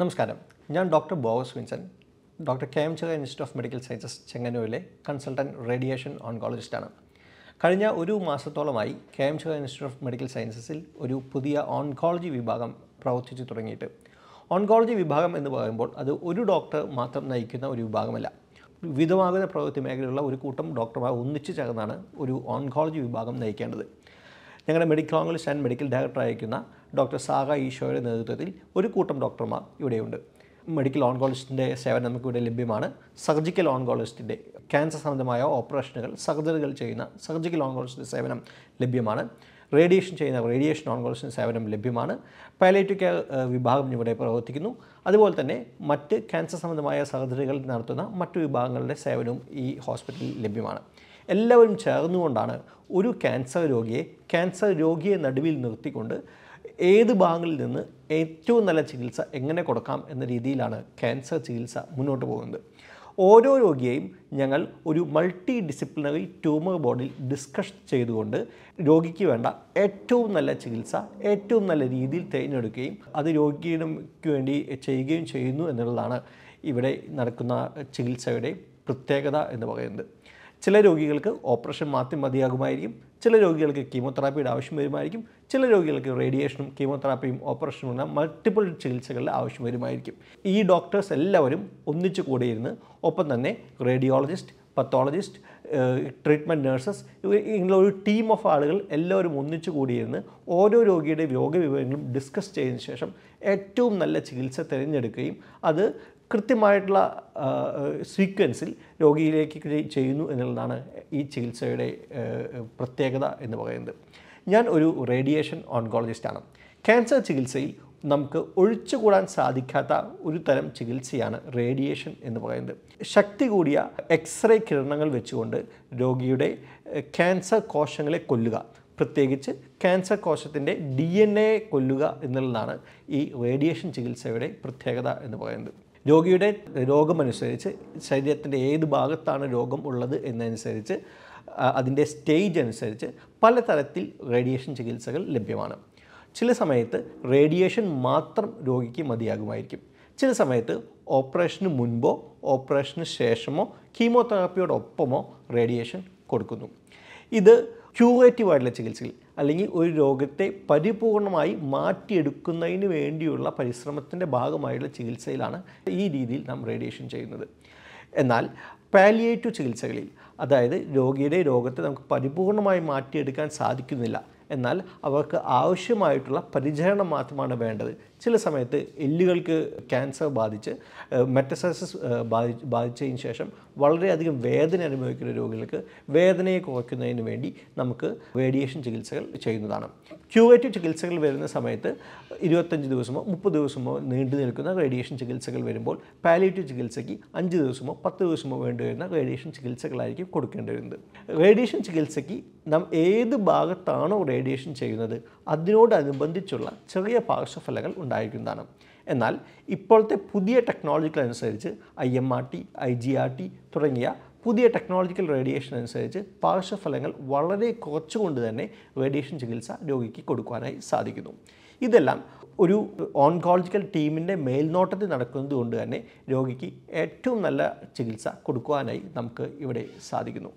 നമസ്കാരം ഞാൻ ഡോക്ടർ ബോഗസ് Vincent doctor K M Cherian institute of medical sciences ചെങ്ങന്നൂരിലെ കൺസൾട്ടൻറ്റ് റേഡിയേഷൻ ഓൺകോളജിസ്റ്റാണ് കഴിഞ്ഞ ഒരു മാസത്തോളമായി K M Cherian institute of medical സയൻസസിൽ ഒരു പുതിയ ഓൺകോളജി വിഭാഗം പ്രവർത്തിച്ചു തുടങ്ങിയിട്ട് ഓൺകോളജി വിഭാഗം എന്ന് പറയുമ്പോൾ അത് ഒരു ഡോക്ടർ മാത്രം നയിക്കുന്ന ഒരു വിഭാഗമല്ല വിധമാകുന്ന പ്രവൃത്തി മേഖലയിലുള്ള ഒരു കൂട്ടം ഡോക്ടർമാർ ഒന്നിച്ചു ചേർന്നാണ് ഒരു ഓൺകോളജി വിഭാഗം നയിക്കേണ്ടത് ഞങ്ങളുടെ medical congress and medical director അയക്കുന്ന ഡോക്ടർ സാഗ ഈശോയുടെ നേതൃത്വത്തിൽ ഒരു കൂട്ടം ഡോക്ടർമാർ ഇവിടെയുണ്ട് മെഡിക്കൽ ഓൺകോളജിസ്റ്റിൻ്റെ സേവനം നമുക്കിവിടെ ലഭ്യമാണ് സർജിക്കൽ ഓൺകോളജിസ്റ്റിൻ്റെ ക്യാൻസർ സംബന്ധമായ ഓപ്പറേഷനുകൾ സർജറികൾ ചെയ്യുന്ന സർജിക്കൽ ഓൺകോളജിൻ്റെ സേവനം ലഭ്യമാണ് റേഡിയേഷൻ ചെയ്യുന്ന റേഡിയേഷൻ ഓൺകോളജിൻ്റെ സേവനം ലഭ്യമാണ് പാലേറ്റിക് കെയർ വിഭാഗം ഇവിടെ പ്രവർത്തിക്കുന്നു അതുപോലെ തന്നെ മറ്റ് ക്യാൻസർ സംബന്ധമായ സർജറികൾ നടത്തുന്ന മറ്റു വിഭാഗങ്ങളുടെ സേവനവും ഈ ഹോസ്പിറ്റലിൽ ലഭ്യമാണ് എല്ലാവരും ചേർന്നുകൊണ്ടാണ് ഒരു ക്യാൻസർ രോഗിയെ ക്യാൻസർ രോഗിയെ നടുവിൽ നിർത്തിക്കൊണ്ട് ഏത് ഭാഗങ്ങളിൽ നിന്ന് ഏറ്റവും നല്ല ചികിത്സ എങ്ങനെ കൊടുക്കാം എന്ന രീതിയിലാണ് ക്യാൻസർ ചികിത്സ മുന്നോട്ട് പോകുന്നത് ഓരോ രോഗിയെയും ഞങ്ങൾ ഒരു മൾട്ടി ഡിസിപ്ലിനറി ട്യൂമർ ബോർഡിൽ ഡിസ്കസ് ചെയ്തുകൊണ്ട് രോഗിക്ക് വേണ്ട ഏറ്റവും നല്ല ചികിത്സ ഏറ്റവും നല്ല രീതിയിൽ തിരഞ്ഞെടുക്കുകയും അത് രോഗിക്ക് വേണ്ടി ചെയ്യുകയും ചെയ്യുന്നു എന്നുള്ളതാണ് ഇവിടെ നടക്കുന്ന ചികിത്സയുടെ പ്രത്യേകത എന്ന് പറയുന്നത് ചില രോഗികൾക്ക് ഓപ്പറേഷൻ മാത്രം മതിയാകുമായിരിക്കും ചില രോഗികൾക്ക് കീമോതെറാപ്പിയുടെ ആവശ്യം വരുമായിരിക്കും ചില രോഗികൾക്ക് റേഡിയേഷനും കീമോതെറാപ്പിയും ഓപ്പറേഷനും ഉള്ള മൾട്ടിപ്പിൾ ചികിത്സകളുടെ ആവശ്യം വരുമായിരിക്കും ഈ ഡോക്ടേഴ്സ് എല്ലാവരും ഒന്നിച്ചു കൂടിയിരുന്ന് ഒപ്പം തന്നെ റേഡിയോളജിസ്റ്റ് പത്തോളജിസ്റ്റ് ട്രീറ്റ്മെൻറ്റ് നഴ്സസ് ഇങ്ങനെ ഒരു ടീം ഓഫ് ആളുകൾ എല്ലാവരും ഒന്നിച്ചു കൂടിയിരുന്ന് ഓരോ രോഗിയുടെ രോഗവിവരങ്ങളും ഡിസ്കസ് ചെയ്തതിന് ശേഷം ഏറ്റവും നല്ല ചികിത്സ തിരഞ്ഞെടുക്കുകയും അത് കൃത്യമായിട്ടുള്ള സീക്വൻസിൽ രോഗിയിലേക്ക് ചെയ്യുന്നു എന്നുള്ളതാണ് ഈ ചികിത്സയുടെ പ്രത്യേകത എന്ന് പറയുന്നത് ഞാൻ ഒരു റേഡിയേഷൻ ഓൺകോളജിസ്റ്റാണ് ക്യാൻസർ ചികിത്സയിൽ നമുക്ക് ഒഴിച്ചുകൂടാൻ സാധിക്കാത്ത ഒരു തരം ചികിത്സയാണ് റേഡിയേഷൻ എന്ന് പറയുന്നത് ശക്തി കൂടിയ എക്സ്റേ കിരണങ്ങൾ വെച്ചുകൊണ്ട് രോഗിയുടെ ക്യാൻസർ കോശങ്ങളെ കൊല്ലുക പ്രത്യേകിച്ച് ക്യാൻസർ കോശത്തിൻ്റെ ഡി എൻ എ കൊല്ലുക എന്നുള്ളതാണ് ഈ റേഡിയേഷൻ ചികിത്സയുടെ പ്രത്യേകത എന്ന് പറയുന്നത് രോഗിയുടെ രോഗമനുസരിച്ച് ശരീരത്തിൻ്റെ ഏത് ഭാഗത്താണ് രോഗം ഉള്ളത് എന്നനുസരിച്ച് അതിൻ്റെ സ്റ്റേജ് അനുസരിച്ച് പലതരത്തിൽ റേഡിയേഷൻ ചികിത്സകൾ ലഭ്യമാണ് ചില സമയത്ത് റേഡിയേഷൻ മാത്രം രോഗിക്ക് മതിയാകുമായിരിക്കും ചില സമയത്ത് ഓപ്പറേഷന് മുൻപോ ഓപ്പറേഷന് ശേഷമോ കീമോതെറാപ്പിയോടൊപ്പമോ റേഡിയേഷൻ കൊടുക്കുന്നു ഇത് ക്യൂറേറ്റീവായിട്ടുള്ള ചികിത്സയിൽ അല്ലെങ്കിൽ ഒരു രോഗത്തെ പരിപൂർണമായി മാറ്റിയെടുക്കുന്നതിന് വേണ്ടിയുള്ള പരിശ്രമത്തിൻ്റെ ഭാഗമായുള്ള ചികിത്സയിലാണ് ഈ രീതിയിൽ നാം റേഡിയേഷൻ ചെയ്യുന്നത് എന്നാൽ പാലിയേറ്റീവ് ചികിത്സകളിൽ അതായത് രോഗിയുടെ രോഗത്തെ നമുക്ക് പരിപൂർണമായി മാറ്റിയെടുക്കാൻ സാധിക്കുന്നില്ല എന്നാൽ അവർക്ക് ആവശ്യമായിട്ടുള്ള പരിചരണം മാത്രമാണ് വേണ്ടത് ചില സമയത്ത് എല്ലുകൾക്ക് ക്യാൻസർ ബാധിച്ച് മെറ്റസൈസസ് ബാധി ബാധിച്ചതിന് ശേഷം വളരെയധികം വേദന അനുഭവിക്കുന്ന രോഗികൾക്ക് വേദനയെ കുറയ്ക്കുന്നതിന് വേണ്ടി നമുക്ക് റേഡിയേഷൻ ചികിത്സകൾ ചെയ്യുന്നതാണ് ക്യൂവേറ്റീവ് ചികിത്സകൾ വരുന്ന സമയത്ത് ഇരുപത്തഞ്ച് ദിവസമോ മുപ്പത് ദിവസമോ നീണ്ടു നിൽക്കുന്ന റേഡിയേഷൻ ചികിത്സകൾ വരുമ്പോൾ പാലിയേറ്റീവ് ചികിത്സയ്ക്ക് അഞ്ച് ദിവസമോ പത്ത് ദിവസമോ വേണ്ടി വരുന്ന റേഡിയേഷൻ ചികിത്സകളായിരിക്കും കൊടുക്കേണ്ടി വരുന്നത് റേഡിയേഷൻ ചികിത്സയ്ക്ക് നാം ഏത് ഭാഗത്താണോ റേഡിയേഷൻ ചെയ്യുന്നത് അതിനോടനുബന്ധിച്ചുള്ള ചെറിയ പാർശ്വഫലങ്ങൾ ഉണ്ട് ഉണ്ടായിരിക്കുന്നതാണ് എന്നാൽ ഇപ്പോഴത്തെ പുതിയ ടെക്നോളജികൾ അനുസരിച്ച് I M R T I G R T തുടങ്ങിയ പുതിയ ടെക്നോളജിക്കൽ റേഡിയേഷൻ അനുസരിച്ച് പാർശ്വഫലങ്ങൾ വളരെ കുറച്ചുകൊണ്ട് തന്നെ റേഡിയേഷൻ ചികിത്സ രോഗിക്ക് കൊടുക്കുവാനായി സാധിക്കുന്നു ഇതെല്ലാം ഒരു ഓൺകോളജിക്കൽ ടീമിൻ്റെ മേൽനോട്ടത്തിൽ നടക്കുന്നത് കൊണ്ട് തന്നെ രോഗിക്ക് ഏറ്റവും നല്ല ചികിത്സ കൊടുക്കുവാനായി നമുക്ക് ഇവിടെ സാധിക്കുന്നു